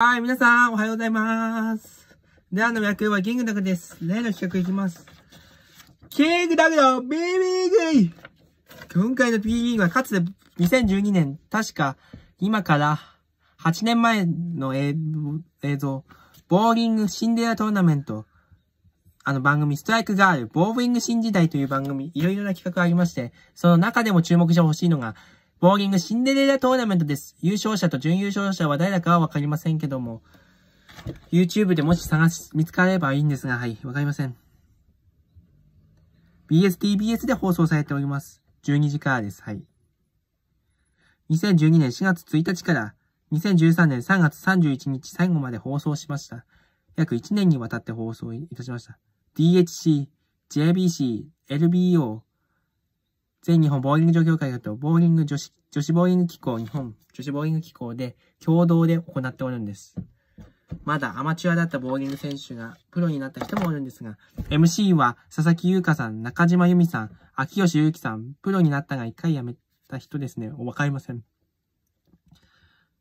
はい、皆さん、おはようございます。ではの役はキングダグです。例の企画いきます。キングダグの b ーグ今回の b グはかつて2012年、確か今から8年前の映像、ボーリングシンデレラトーナメント、あの番組、ストライクガール、ボーリング新時代という番組、いろいろな企画がありまして、その中でも注目してほしいのが、ボーリングシンデレラトーナメントです。優勝者と準優勝者は誰だかはわかりませんけども、YouTube でもし探し、見つかればいいんですが、はい、わかりません。BSTBS で放送されております。12時からです、はい。2012年4月1日から、2013年3月31日最後まで放送しました。約1年にわたって放送いたしました。DHC、JBC、LBO、全日本ボーリング場協会とボーリング女子、女子ボーリング機構日本女子ボーリング機構で共同で行っておるんです。まだアマチュアだったボーリング選手がプロになった人もおるんですが、MC は佐々木優香さん、中島由美さん、秋吉優希さん、プロになったが一回辞めた人ですね。わかりません。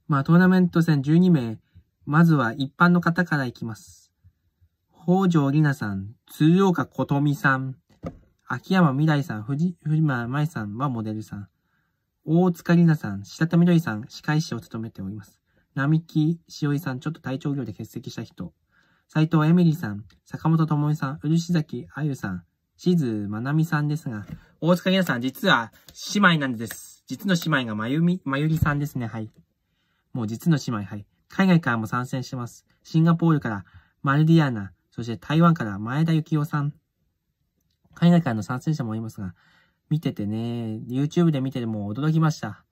まあ、トーナメント戦12名、まずは一般の方からいきます。北条里奈さん、鶴岡琴美さん、秋山未来さん、藤間舞さんはモデルさん、大塚里奈さん、白田みどりさん、歯科医師を務めております。並木しおさん、ちょっと体調業で欠席した人、斎藤エミリーさん、坂本智美さん、漆崎あゆさん、しずまなみさんですが、大塚里奈さん、実は姉妹なんです。実の姉妹がまゆみ、まゆりさんですね。はい。もう実の姉妹、はい。海外からも参戦してます。シンガポールからマルディアーナ、そして台湾から前田幸雄さん、海外からの参戦者もいますが、見ててね、YouTube で見てても驚きました。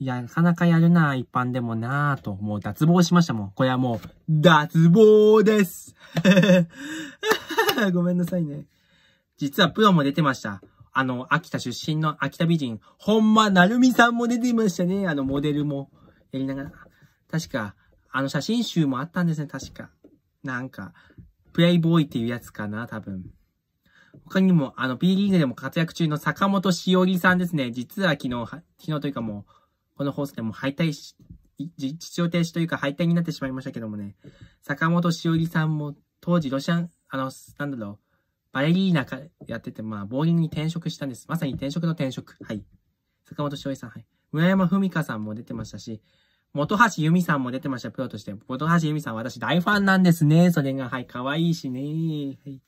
いや、なかなかやるな、一般でもなぁと、もう脱帽しましたもん。これはもう、脱帽です ごめんなさいね。実はプロも出てました。あの、秋田出身の秋田美人、本間成美さんも出ていましたね。あの、モデルもやりながら。確か、あの写真集もあったんですね、確か。なんか、プレイボーイっていうやつかな、多分。他にも、あの、B リーグでも活躍中の坂本しおりさんですね。実は昨日、昨日というかもう、この放送でも敗退し、実況停止というか敗退になってしまいましたけどもね。坂本しおりさんも、当時ロシアン、あの、なんだろう、バレリーナかやってて、まあ、ボーリングに転職したんです。まさに転職の転職。はい。坂本しおりさん、はい。村山文香さんも出てましたし、元橋由美さんも出てました、プロとして。元橋由美さん、私大ファンなんですね。それが、はい、可愛いしね。はい。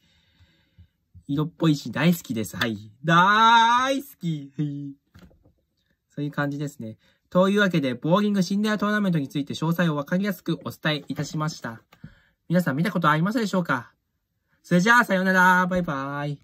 色っぽいし大好きです。はい。大好き。そういう感じですね。というわけで、ボーリングシンデレラトーナメントについて詳細をわかりやすくお伝えいたしました。皆さん見たことありますでしょうかそれじゃあ、さようなら。バイバイ。